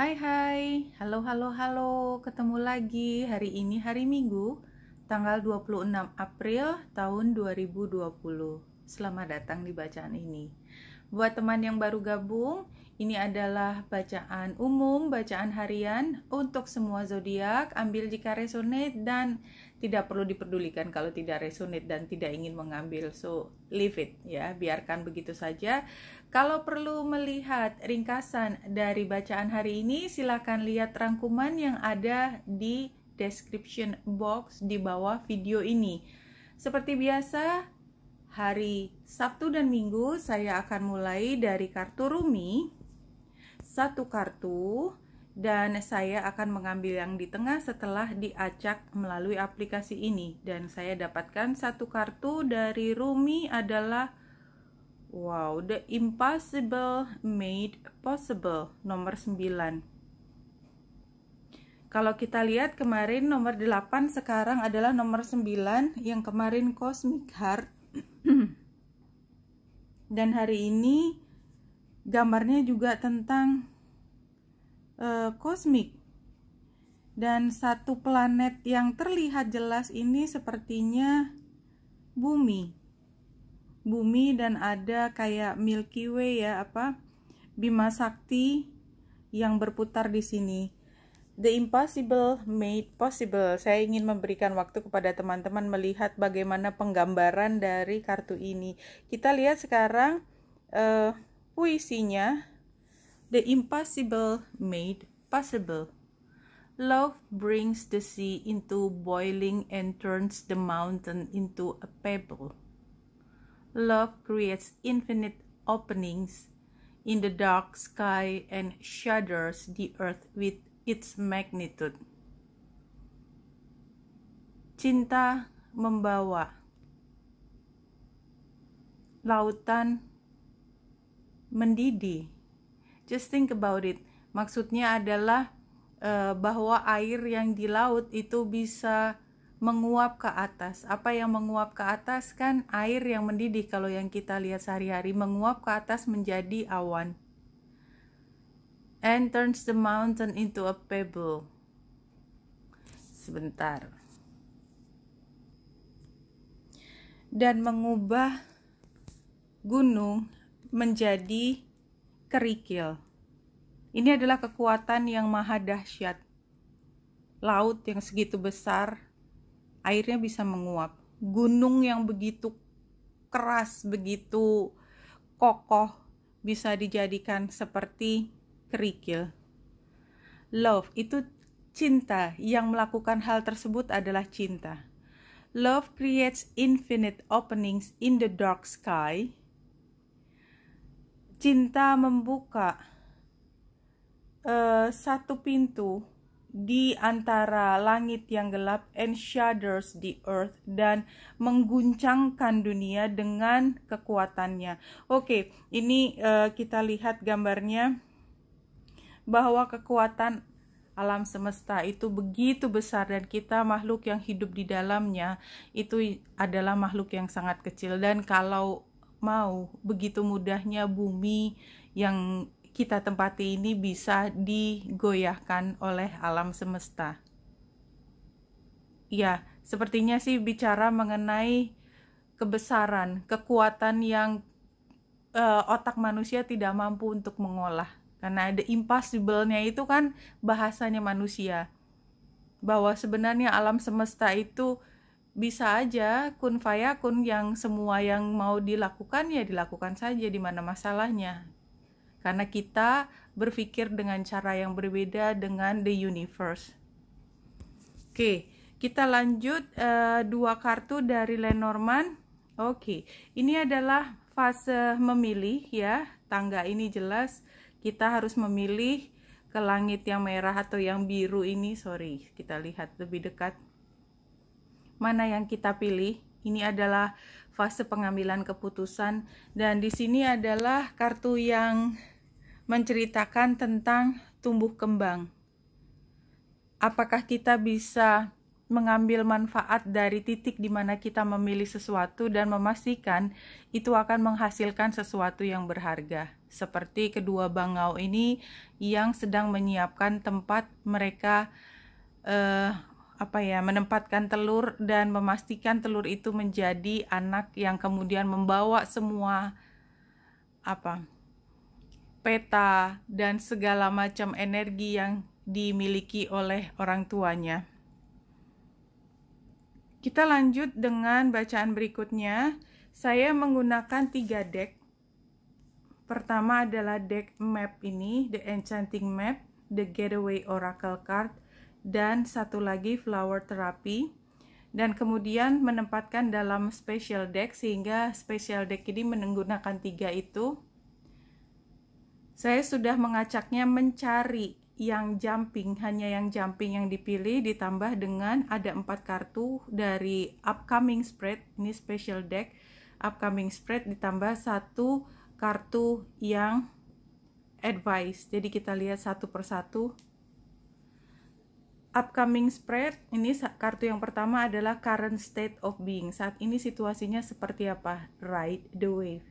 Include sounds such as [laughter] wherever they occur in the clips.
Hai hai, halo halo halo, ketemu lagi hari ini hari Minggu, tanggal 26 April tahun 2020. Selamat datang di bacaan ini. Buat teman yang baru gabung, ini adalah bacaan umum, bacaan harian untuk semua zodiak. Ambil jika resonate dan tidak perlu diperdulikan kalau tidak resonate dan tidak ingin mengambil. So leave it ya, biarkan begitu saja kalau perlu melihat ringkasan dari bacaan hari ini, silakan lihat rangkuman yang ada di description box di bawah video ini. Seperti biasa, hari Sabtu dan Minggu saya akan mulai dari kartu rumi, satu kartu, dan saya akan mengambil yang di tengah setelah diacak melalui aplikasi ini. Dan saya dapatkan satu kartu dari rumi adalah Wow, The Impossible Made Possible, nomor 9. Kalau kita lihat kemarin nomor 8, sekarang adalah nomor 9, yang kemarin Cosmic Heart. [clears throat] Dan hari ini gambarnya juga tentang uh, Dan satu planet yang terlihat jelas ini sepertinya bumi bumi dan ada kayak Milky Way ya apa Bima Sakti yang berputar di sini. The impossible made possible. Saya ingin memberikan waktu kepada teman-teman melihat bagaimana penggambaran dari kartu ini. Kita lihat sekarang uh, puisinya. The impossible made possible. Love brings the sea into boiling and turns the mountain into a pebble love creates infinite openings in the dark sky and shatters the earth with its magnitude. Cinta membawa lautan mendidih. Just think about it. Maksudnya adalah uh, bahwa air yang di laut itu bisa menguap ke atas. Apa yang menguap ke atas kan air yang mendidih kalau yang kita lihat sehari-hari menguap ke atas menjadi awan. And turns the mountain into a pebble. Sebentar. Dan mengubah gunung menjadi kerikil. Ini adalah kekuatan yang maha dahsyat. Laut yang segitu besar airnya bisa menguap. Gunung yang begitu keras, begitu kokoh bisa dijadikan seperti kerikil. Love itu cinta. Yang melakukan hal tersebut adalah cinta. Love creates infinite openings in the dark sky. Cinta membuka uh, satu pintu di antara langit yang gelap and shatters the earth dan mengguncangkan dunia dengan kekuatannya. Oke, ini uh, kita lihat gambarnya bahwa kekuatan alam semesta itu begitu besar dan kita makhluk yang hidup di dalamnya itu adalah makhluk yang sangat kecil dan kalau mau begitu mudahnya bumi yang kita tempati ini bisa digoyahkan oleh alam semesta. Ya, sepertinya sih bicara mengenai kebesaran, kekuatan yang uh, otak manusia tidak mampu untuk mengolah. Karena ada impossible-nya itu kan bahasanya manusia. Bahwa sebenarnya alam semesta itu bisa aja kun kun yang semua yang mau dilakukan ya dilakukan saja di mana masalahnya karena kita berpikir dengan cara yang berbeda dengan the universe. Oke, kita lanjut uh, dua kartu dari Lenormand. Oke, ini adalah fase memilih ya. Tangga ini jelas kita harus memilih ke langit yang merah atau yang biru ini. Sorry, kita lihat lebih dekat. Mana yang kita pilih? Ini adalah fase pengambilan keputusan dan di sini adalah kartu yang menceritakan tentang tumbuh kembang. Apakah kita bisa mengambil manfaat dari titik di mana kita memilih sesuatu dan memastikan itu akan menghasilkan sesuatu yang berharga. Seperti kedua bangau ini yang sedang menyiapkan tempat mereka eh, apa ya menempatkan telur dan memastikan telur itu menjadi anak yang kemudian membawa semua apa peta, dan segala macam energi yang dimiliki oleh orang tuanya. Kita lanjut dengan bacaan berikutnya. Saya menggunakan tiga deck. Pertama adalah deck map ini, The Enchanting Map, The Getaway Oracle Card, dan satu lagi Flower Therapy dan kemudian menempatkan dalam special deck sehingga special deck ini menggunakan tiga itu saya sudah mengacaknya mencari yang jumping, hanya yang jumping yang dipilih ditambah dengan ada empat kartu dari upcoming spread, ini special deck upcoming spread ditambah satu kartu yang advice. Jadi kita lihat satu persatu. Upcoming spread, ini kartu yang pertama adalah current state of being. Saat ini situasinya seperti apa? Ride the wave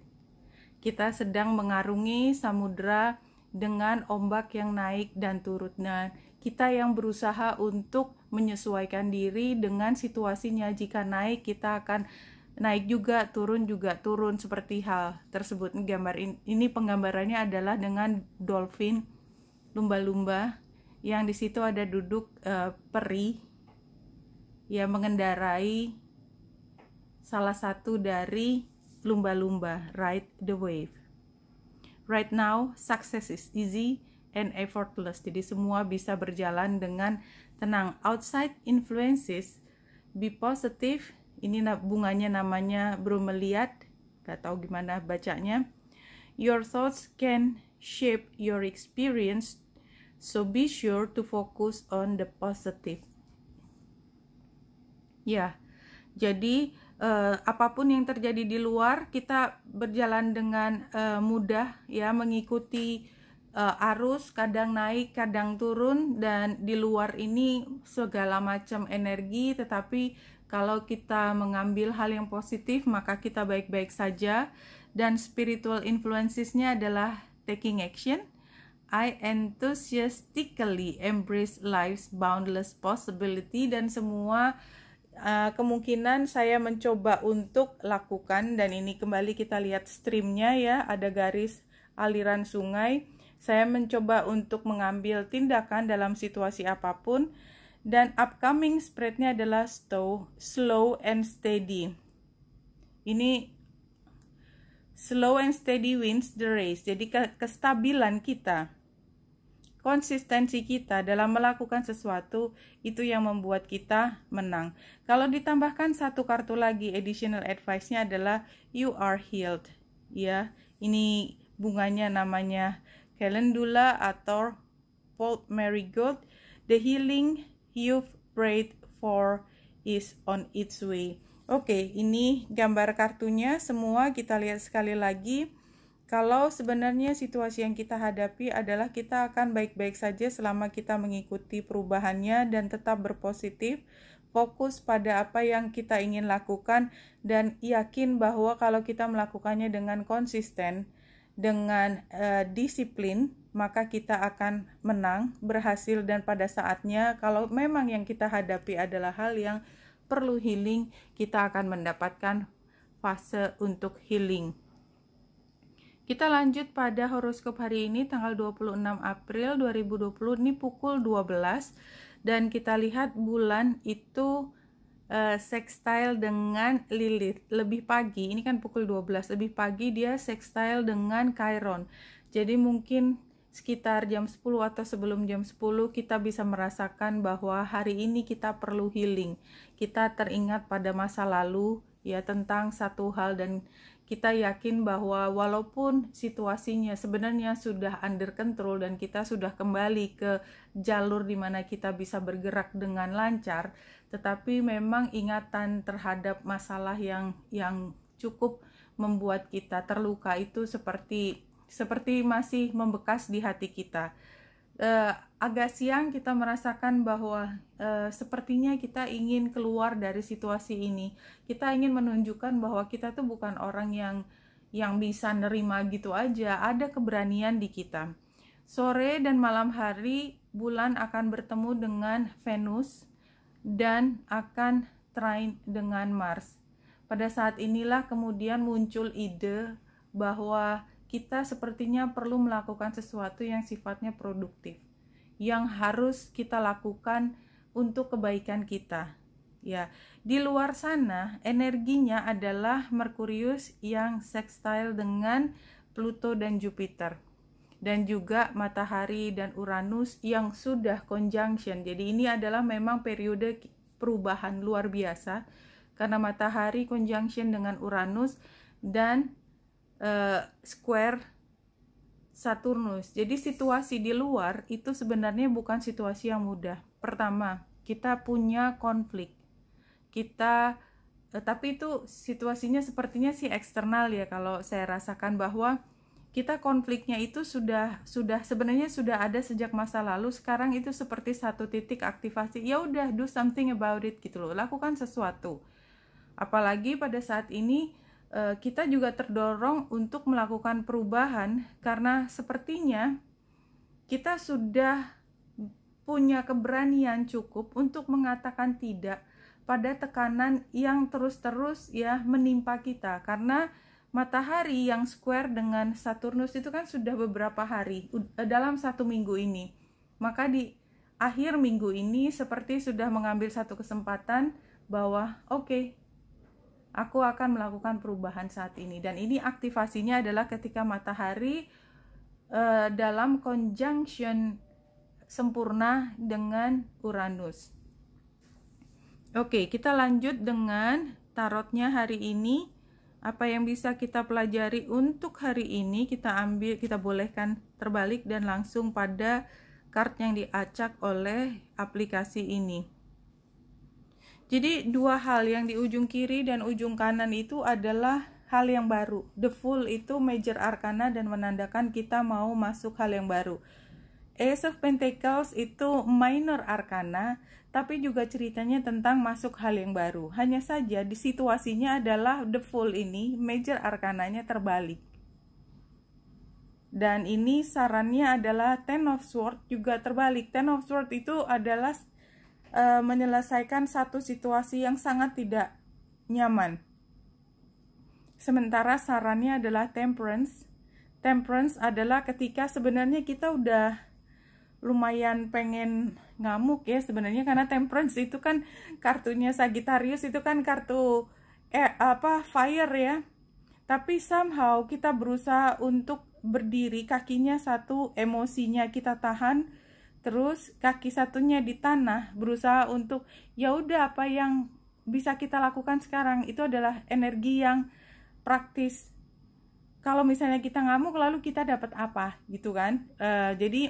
kita sedang mengarungi samudra dengan ombak yang naik dan turun. Nah, kita yang berusaha untuk menyesuaikan diri dengan situasinya. Jika naik, kita akan naik juga, turun juga, turun seperti hal tersebut. Gambar ini, ini penggambarannya adalah dengan dolphin lumba-lumba yang di situ ada duduk uh, peri yang mengendarai salah satu dari lumba-lumba ride the wave. Right now, success is easy and effortless. Jadi semua bisa berjalan dengan tenang. Outside influences, be positive. Ini bunganya namanya bromeliad. Gak tahu gimana bacanya. Your thoughts can shape your experience. So be sure to focus on the positive. Ya, jadi uh, apapun yang terjadi di luar kita berjalan dengan uh, mudah ya mengikuti uh, arus kadang naik kadang turun dan di luar ini segala macam energi tetapi kalau kita mengambil hal yang positif maka kita baik-baik saja dan spiritual influencesnya adalah taking action I enthusiastically embrace life's boundless possibility dan semua Eh, kemungkinan saya mencoba untuk lakukan dan ini kembali kita lihat streamnya ya ada garis aliran sungai saya mencoba untuk mengambil tindakan dalam situasi apapun dan upcoming spreadnya adalah slow, slow and steady ini slow and steady wins the race jadi ke kestabilan kita konsistensi kita dalam melakukan sesuatu itu yang membuat kita menang. Kalau ditambahkan satu kartu lagi, additional advice-nya adalah you are healed. Ya, ini bunganya namanya calendula atau Paul Marigold. The healing you've prayed for is on its way. Oke, okay, ini gambar kartunya semua kita lihat sekali lagi. Kalau sebenarnya situasi yang kita hadapi adalah kita akan baik-baik saja selama kita mengikuti perubahannya dan tetap berpositif, fokus pada apa yang kita ingin lakukan, dan yakin bahwa kalau kita melakukannya dengan konsisten, dengan e, disiplin, maka kita akan menang, berhasil, dan pada saatnya, kalau memang yang kita hadapi adalah hal yang perlu healing, kita akan mendapatkan fase untuk healing. Kita lanjut pada horoskop hari ini tanggal 26 April 2020 ini pukul 12 dan kita lihat bulan itu uh, sextile dengan Lilith lebih pagi. Ini kan pukul 12 lebih pagi dia sextile dengan Chiron. Jadi mungkin sekitar jam 10 atau sebelum jam 10 kita bisa merasakan bahwa hari ini kita perlu healing. Kita teringat pada masa lalu ya tentang satu hal dan kita yakin bahwa walaupun situasinya sebenarnya sudah under control dan kita sudah kembali ke jalur di mana kita bisa bergerak dengan lancar, tetapi memang ingatan terhadap masalah yang yang cukup membuat kita terluka itu seperti seperti masih membekas di hati kita uh, agak siang kita merasakan bahwa uh, sepertinya kita ingin keluar dari situasi ini. Kita ingin menunjukkan bahwa kita tuh bukan orang yang yang bisa nerima gitu aja. Ada keberanian di kita. Sore dan malam hari bulan akan bertemu dengan Venus dan akan trine dengan Mars. Pada saat inilah kemudian muncul ide bahwa kita sepertinya perlu melakukan sesuatu yang sifatnya produktif, yang harus kita lakukan untuk kebaikan kita. Ya, di luar sana energinya adalah Merkurius yang sextile dengan Pluto dan Jupiter dan juga matahari dan Uranus yang sudah conjunction. Jadi ini adalah memang periode perubahan luar biasa karena matahari conjunction dengan Uranus dan uh, square Saturnus. Jadi situasi di luar itu sebenarnya bukan situasi yang mudah. Pertama, kita punya konflik. Kita uh, tapi itu situasinya sepertinya sih eksternal ya kalau saya rasakan bahwa kita konfliknya itu sudah sudah sebenarnya sudah ada sejak masa lalu sekarang itu seperti satu titik aktivasi ya udah do something about it gitu loh lakukan sesuatu apalagi pada saat ini Eh, kita juga terdorong untuk melakukan perubahan karena sepertinya kita sudah punya keberanian cukup untuk mengatakan tidak pada tekanan yang terus-terus ya menimpa kita karena matahari yang square dengan Saturnus itu kan sudah beberapa hari eh, dalam satu minggu ini maka di akhir minggu ini seperti sudah mengambil satu kesempatan bahwa oke okay, aku akan melakukan perubahan saat ini dan ini aktivasinya adalah ketika matahari uh, dalam conjunction sempurna dengan Uranus. Oke, kita lanjut dengan tarotnya hari ini. Apa yang bisa kita pelajari untuk hari ini kita ambil kita bolehkan terbalik dan langsung pada card yang diacak oleh aplikasi ini. Jadi dua hal yang di ujung kiri dan ujung kanan itu adalah hal yang baru. The Fool itu major arcana dan menandakan kita mau masuk hal yang baru. Ace of Pentacles itu minor arcana, tapi juga ceritanya tentang masuk hal yang baru. Hanya saja di situasinya adalah the Fool ini major arkananya terbalik. Dan ini sarannya adalah Ten of Swords juga terbalik. Ten of Swords itu adalah e, menyelesaikan satu situasi yang sangat tidak nyaman. Sementara sarannya adalah temperance. Temperance adalah ketika sebenarnya kita udah lumayan pengen ngamuk ya sebenarnya karena temperance itu kan kartunya Sagittarius itu kan kartu eh apa fire ya. Tapi somehow kita berusaha untuk berdiri kakinya satu, emosinya kita tahan, terus kaki satunya di tanah berusaha untuk ya udah apa yang bisa kita lakukan sekarang itu adalah energi yang praktis kalau misalnya kita ngamuk lalu kita dapat apa gitu kan uh, jadi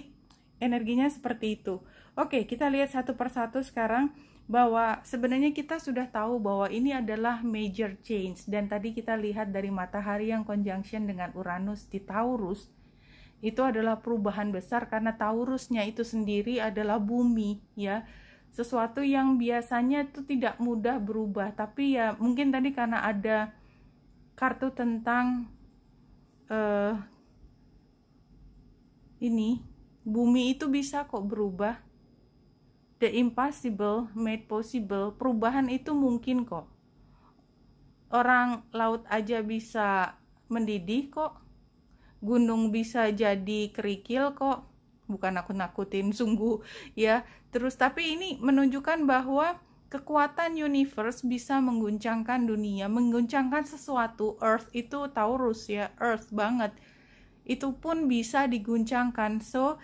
energinya seperti itu oke kita lihat satu persatu sekarang bahwa sebenarnya kita sudah tahu bahwa ini adalah major change dan tadi kita lihat dari matahari yang conjunction dengan Uranus di Taurus itu adalah perubahan besar karena Taurusnya itu sendiri adalah bumi ya sesuatu yang biasanya itu tidak mudah berubah tapi ya mungkin tadi karena ada kartu tentang uh, ini bumi itu bisa kok berubah the impossible made possible perubahan itu mungkin kok orang laut aja bisa mendidih kok gunung bisa jadi kerikil kok bukan aku nakutin [laughs] sungguh ya terus tapi ini menunjukkan bahwa kekuatan universe bisa mengguncangkan dunia mengguncangkan sesuatu earth itu taurus ya earth banget itu pun bisa diguncangkan so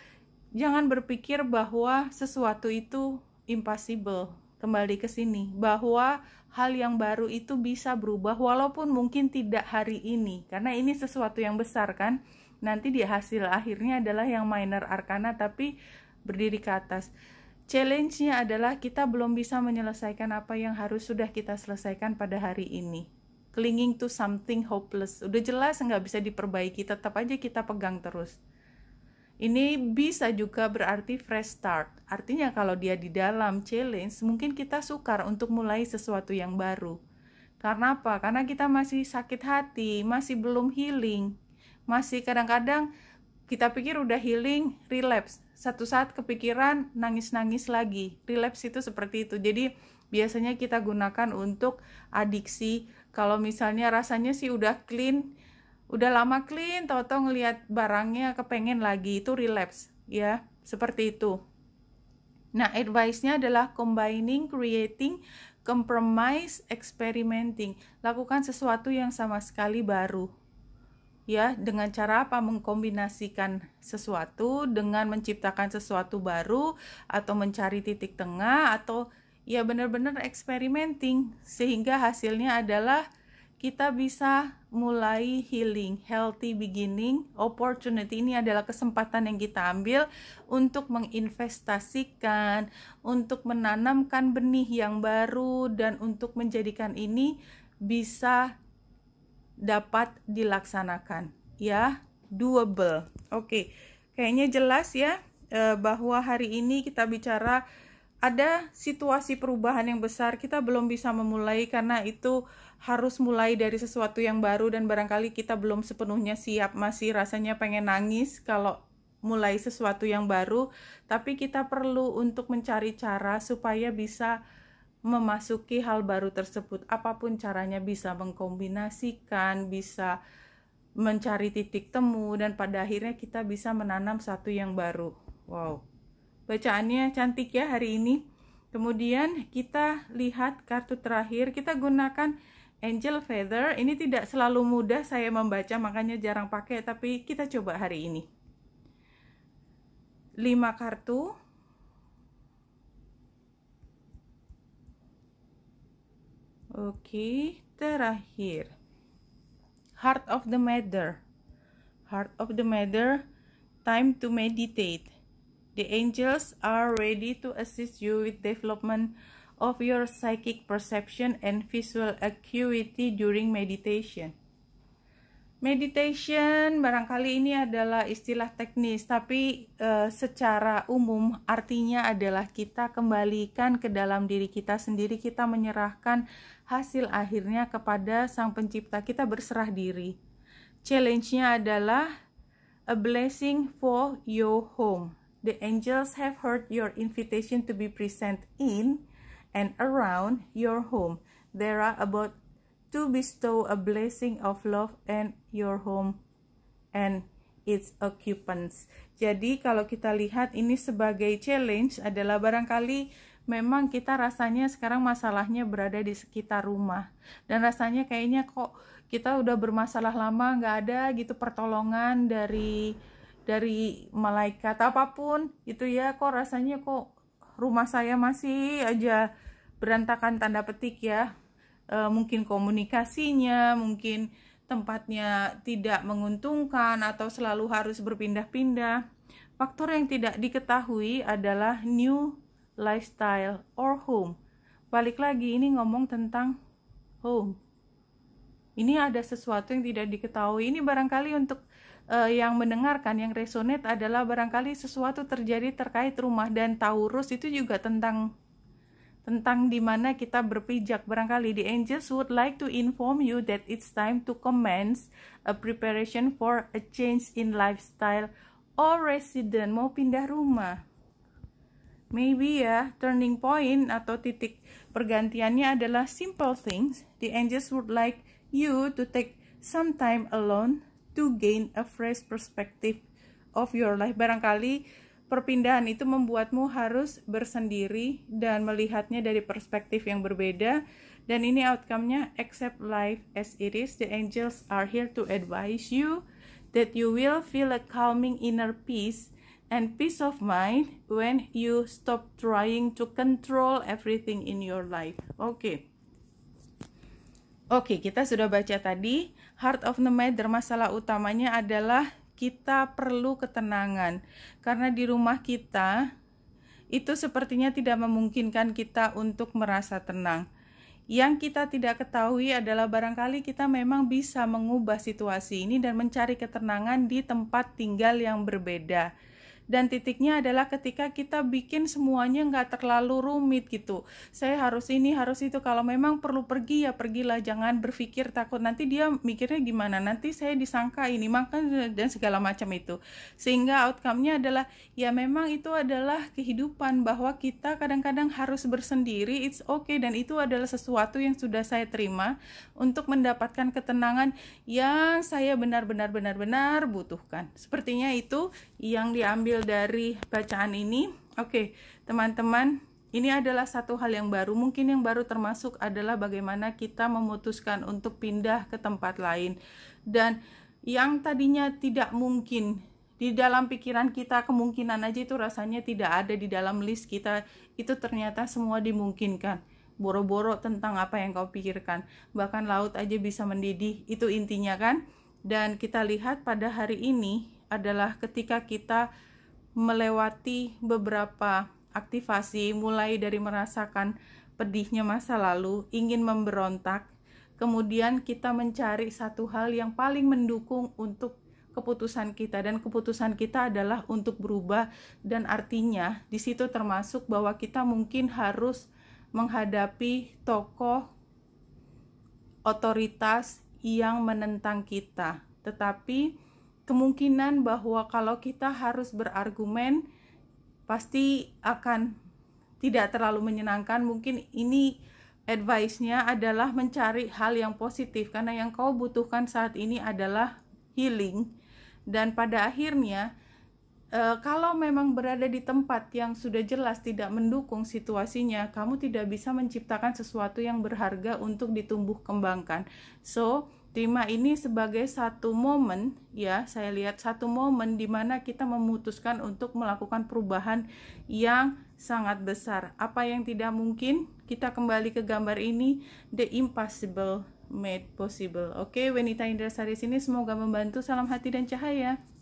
jangan berpikir bahwa sesuatu itu impossible kembali ke sini bahwa hal yang baru itu bisa berubah walaupun mungkin tidak hari ini karena ini sesuatu yang besar kan nanti di hasil akhirnya adalah yang minor arkana tapi berdiri ke atas challenge-nya adalah kita belum bisa menyelesaikan apa yang harus sudah kita selesaikan pada hari ini clinging to something hopeless udah jelas nggak bisa diperbaiki tetap aja kita pegang terus ini bisa juga berarti fresh start. Artinya kalau dia di dalam challenge, mungkin kita sukar untuk mulai sesuatu yang baru. Karena apa? Karena kita masih sakit hati, masih belum healing. Masih kadang-kadang kita pikir udah healing, relapse. Satu saat kepikiran nangis-nangis lagi. Relapse itu seperti itu. Jadi biasanya kita gunakan untuk adiksi. Kalau misalnya rasanya sih udah clean, udah lama clean tau-tau ngelihat barangnya kepengen lagi itu relapse ya seperti itu nah advice-nya adalah combining creating compromise experimenting lakukan sesuatu yang sama sekali baru ya dengan cara apa mengkombinasikan sesuatu dengan menciptakan sesuatu baru atau mencari titik tengah atau ya benar-benar experimenting sehingga hasilnya adalah kita bisa mulai healing, healthy beginning, opportunity ini adalah kesempatan yang kita ambil untuk menginvestasikan, untuk menanamkan benih yang baru dan untuk menjadikan ini bisa dapat dilaksanakan ya, doable. Oke. Okay. Kayaknya jelas ya eh, bahwa hari ini kita bicara ada situasi perubahan yang besar, kita belum bisa memulai karena itu harus mulai dari sesuatu yang baru dan barangkali kita belum sepenuhnya siap masih rasanya pengen nangis kalau mulai sesuatu yang baru tapi kita perlu untuk mencari cara supaya bisa memasuki hal baru tersebut apapun caranya bisa mengkombinasikan bisa mencari titik temu dan pada akhirnya kita bisa menanam satu yang baru wow bacaannya cantik ya hari ini kemudian kita lihat kartu terakhir kita gunakan Angel Feather ini tidak selalu mudah saya membaca makanya jarang pakai tapi kita coba hari ini 5 kartu Oke, terakhir Heart of the Matter Heart of the Matter Time to Meditate The angels are ready to assist you with development of your psychic perception and visual acuity during meditation. Meditation barangkali ini adalah istilah teknis, tapi e, secara umum artinya adalah kita kembalikan ke dalam diri kita sendiri, kita menyerahkan hasil akhirnya kepada Sang Pencipta, kita berserah diri. Challenge-nya adalah a blessing for your home. The angels have heard your invitation to be present in and around your home. There are about to bestow a blessing of love and your home and its occupants. Jadi kalau kita lihat ini sebagai challenge adalah barangkali memang kita rasanya sekarang masalahnya berada di sekitar rumah dan rasanya kayaknya kok kita udah bermasalah lama nggak ada gitu pertolongan dari dari malaikat apapun itu ya kok rasanya kok rumah saya masih aja berantakan tanda petik ya e, mungkin komunikasinya mungkin tempatnya tidak menguntungkan atau selalu harus berpindah-pindah faktor yang tidak diketahui adalah new lifestyle or home balik lagi ini ngomong tentang home ini ada sesuatu yang tidak diketahui ini barangkali untuk uh, yang mendengarkan yang resonate adalah barangkali sesuatu terjadi terkait rumah dan Taurus itu juga tentang tentang di mana kita berpijak. Barangkali the angels would like to inform you that it's time to commence a preparation for a change in lifestyle or resident mau pindah rumah. Maybe ya, turning point atau titik pergantiannya adalah simple things. The angels would like you to take some time alone to gain a fresh perspective of your life. Barangkali perpindahan itu membuatmu harus bersendiri dan melihatnya dari perspektif yang berbeda dan ini outcome-nya accept life as it is the angels are here to advise you that you will feel a calming inner peace and peace of mind when you stop trying to control everything in your life oke okay. Oke, okay, kita sudah baca tadi, heart of the matter masalah utamanya adalah kita perlu ketenangan karena di rumah kita itu sepertinya tidak memungkinkan kita untuk merasa tenang. Yang kita tidak ketahui adalah barangkali kita memang bisa mengubah situasi ini dan mencari ketenangan di tempat tinggal yang berbeda dan titiknya adalah ketika kita bikin semuanya nggak terlalu rumit gitu saya harus ini harus itu kalau memang perlu pergi ya pergilah jangan berpikir takut nanti dia mikirnya gimana nanti saya disangka ini makan dan segala macam itu sehingga outcome-nya adalah ya memang itu adalah kehidupan bahwa kita kadang-kadang harus bersendiri it's okay dan itu adalah sesuatu yang sudah saya terima untuk mendapatkan ketenangan yang saya benar-benar benar-benar butuhkan sepertinya itu yang diambil dari bacaan ini, oke, okay, teman-teman, ini adalah satu hal yang baru. Mungkin yang baru termasuk adalah bagaimana kita memutuskan untuk pindah ke tempat lain, dan yang tadinya tidak mungkin di dalam pikiran kita kemungkinan aja itu rasanya tidak ada di dalam list kita itu ternyata semua dimungkinkan boro-boro tentang apa yang kau pikirkan bahkan laut aja bisa mendidih itu intinya kan dan kita lihat pada hari ini adalah ketika kita melewati beberapa aktivasi mulai dari merasakan pedihnya masa lalu, ingin memberontak, kemudian kita mencari satu hal yang paling mendukung untuk keputusan kita dan keputusan kita adalah untuk berubah dan artinya di situ termasuk bahwa kita mungkin harus menghadapi tokoh otoritas yang menentang kita. Tetapi kemungkinan bahwa kalau kita harus berargumen pasti akan tidak terlalu menyenangkan mungkin ini advice-nya adalah mencari hal yang positif karena yang kau butuhkan saat ini adalah healing dan pada akhirnya e, kalau memang berada di tempat yang sudah jelas tidak mendukung situasinya kamu tidak bisa menciptakan sesuatu yang berharga untuk ditumbuh kembangkan so terima ini sebagai satu momen ya saya lihat satu momen di mana kita memutuskan untuk melakukan perubahan yang sangat besar apa yang tidak mungkin kita kembali ke gambar ini the impossible made possible oke okay, Wenita Sari sini semoga membantu salam hati dan cahaya